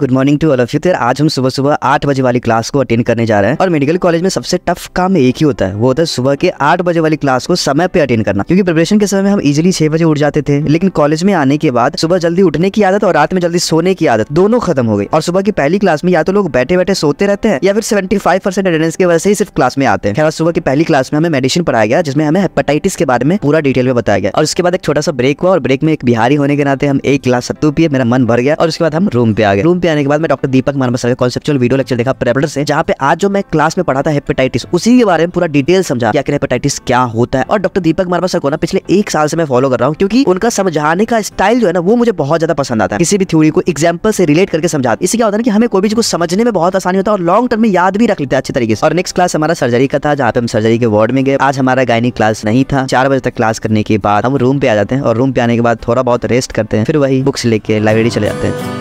good morning to all of you तेर आज हम सुबह सुबह आठ बजे वाली क्लास को अटेंड करने जा रहे हैं और मेडिकल कॉलेज में सबसे टफ काम एक ही होता है वो होता है सुबह के आठ बजे वाली क्लास को समय पे अटेंड करना क्योंकि प्रिपरेशन के समय में हम इजिली छह बजे उठ जाते थे लेकिन कॉलेज में आने के बाद सुबह जल्दी उठने की आदत और रात में जल्दी सोने की आदत दोनों खत्म हो गई और सुबह की पहली क्लास में या तो लोग बैठे बैठे सोते रहते हैं या फिर सेवेंटी फाइव परसेंट अटेंडेंस की वजह से ही सिर्फ क्लास में आते हैं सुबह की पहली क्लास में हमें मेडिसिन पढ़ाया गया जिसमें हमें हेपेटाइटिस के बारे में पूरा डिटेल में बताया गया और उसके बाद एक छोटा सा ब्रेक हुआ और ब्रेक में एक बिहारी होने के नाते हम एक क्लास सत्तू पिए मेरा मन भर गया और उसके बाद हम रूम पे आ गए रूम पे आने के बाद मैं डॉक्टर दीपक मानव सर का कॉन्सेप्चुअल वीडियो लेक्चर देखा प्रेपरेटर से जहाँ पे आज जो मैं क्लास में पढ़ा था हेपेटाइटिस उसी के बारे में पूरा डिटेल समझा कि आखिर हेपेटाइटिस क्या होता है और डॉक्टर दीपक मानव सर को ना पिछले एक साल से मैं फॉलो कर रहा हूँ क्योंकि उनका समझाने का स्टाइल जो है ना वो मुझे बहुत ज्यादा पसंद आता है किसी भी थ्योरी को एग्जाम्पल से रिलेट करके समझा इससे क्या होता है कि हमें कोई भी चीज को समझने में बहुत आसानी होता है और लॉन्ग टर्म में याद भी रख लेते हैं अच्छे तरीके से और नेक्स्ट क्लास हमारा सर्जरी का था जहाँ पे हम सर्जरी के वार्ड में गए आज हमारा गायनिक क्लास नहीं था चार बजे तक क्लास करने के बाद हम रूम पे आ जाते हैं और रूम पे आने के बाद थोड़ा बहुत रेस्ट करते हैं फिर वही बुक्स लेके लाइब्रेरी चले जाते हैं